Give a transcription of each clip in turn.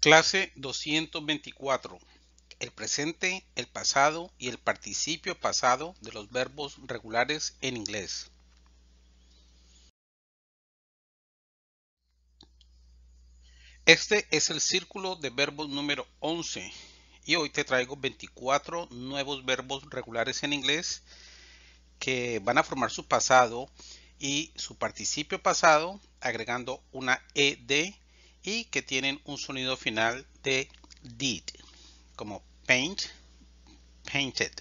Clase 224. El presente, el pasado y el participio pasado de los verbos regulares en inglés. Este es el círculo de verbos número 11 y hoy te traigo 24 nuevos verbos regulares en inglés que van a formar su pasado y su participio pasado agregando una ED y que tienen un sonido final de did, como paint, painted.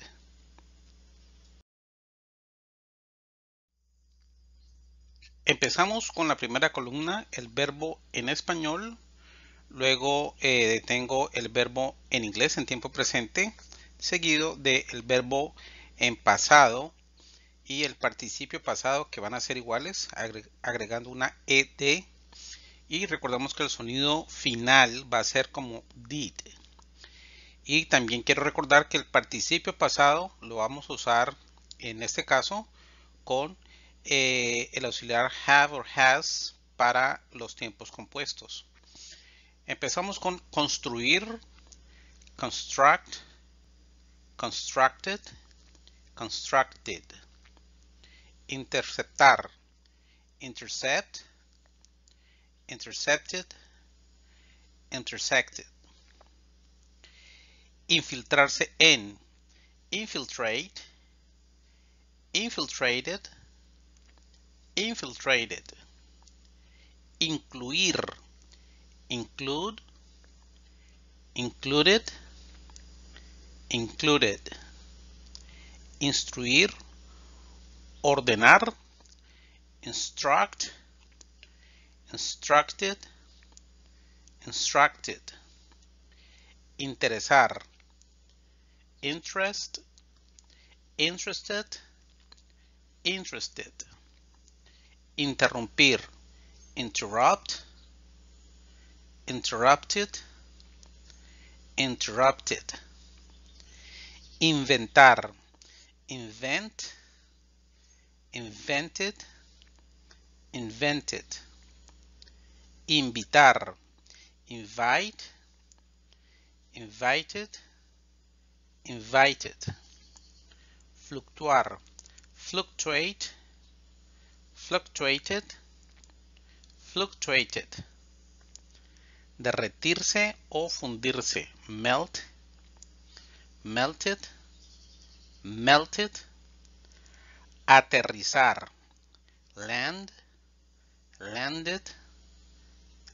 Empezamos con la primera columna, el verbo en español. Luego eh, tengo el verbo en inglés en tiempo presente, seguido del verbo en pasado y el participio pasado que van a ser iguales, agregando una ED y recordamos que el sonido final va a ser como did y también quiero recordar que el participio pasado lo vamos a usar en este caso con eh, el auxiliar have o has para los tiempos compuestos empezamos con construir construct constructed constructed interceptar intercept intercepted, intersected. Infiltrarse en, infiltrate, infiltrated, infiltrated. Incluir, include, included, included. Instruir, ordenar, instruct, instructed, instructed, interesar, interest, interested, interested, interrumpir, interrupt, interrupted, interrupted, inventar, invent, invented, invented invitar. Invite, invited, invited. Fluctuar. Fluctuate, fluctuated, fluctuated. Derretirse o fundirse. Melt, melted, melted. Aterrizar. Land, landed,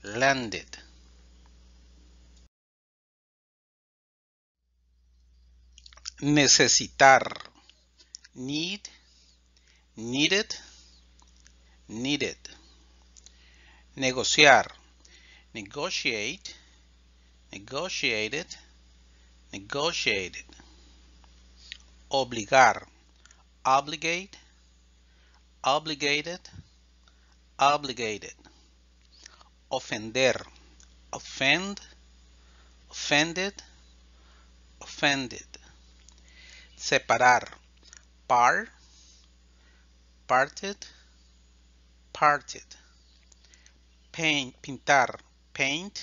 landed necesitar need needed needed negociar negotiate negotiated negotiated obligar obligate obligated obligated ofender, offend, offended, offended. Separar, par, parted, parted. Paint, pintar, paint,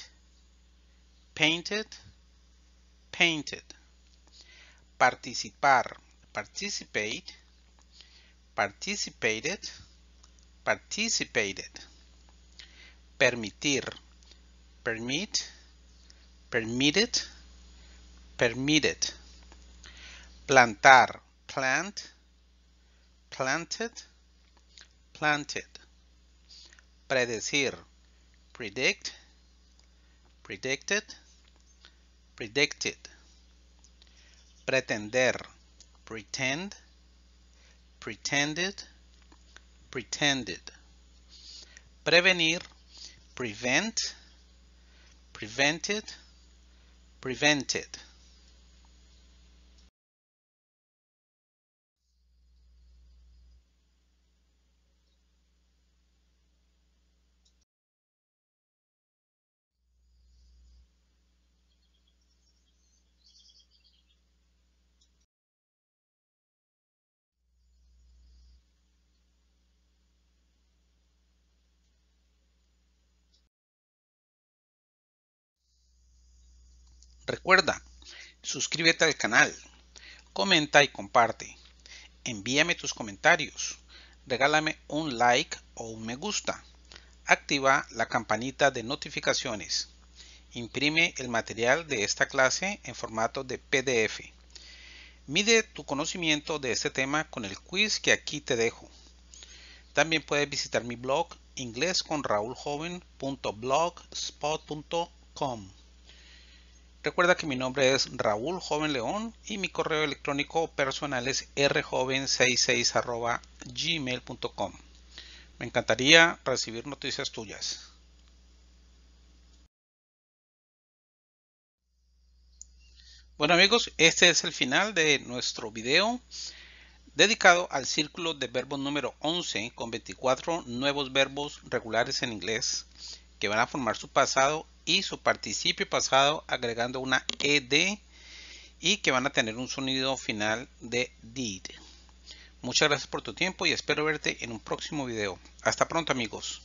painted, painted. Participar, participate, participated, participated. permitir, permit, permitted, permitted. Plantar, plant, planted, planted. Predecir, predict, predicted, predicted. Pretender, pretend, pretended, pretended. Prevenir, prevent, prevented, prevented. Recuerda, suscríbete al canal, comenta y comparte. Envíame tus comentarios, regálame un like o un me gusta. Activa la campanita de notificaciones. Imprime el material de esta clase en formato de PDF. Mide tu conocimiento de este tema con el quiz que aquí te dejo. También puedes visitar mi blog inglesconrauljoven.blogspot.com. Recuerda que mi nombre es Raúl Joven León y mi correo electrónico personal es rjoven66 gmail.com. Me encantaría recibir noticias tuyas. Bueno amigos, este es el final de nuestro video dedicado al círculo de verbos número 11 con 24 nuevos verbos regulares en inglés que van a formar su pasado y su participio pasado agregando una ed y que van a tener un sonido final de did. Muchas gracias por tu tiempo y espero verte en un próximo video. Hasta pronto amigos.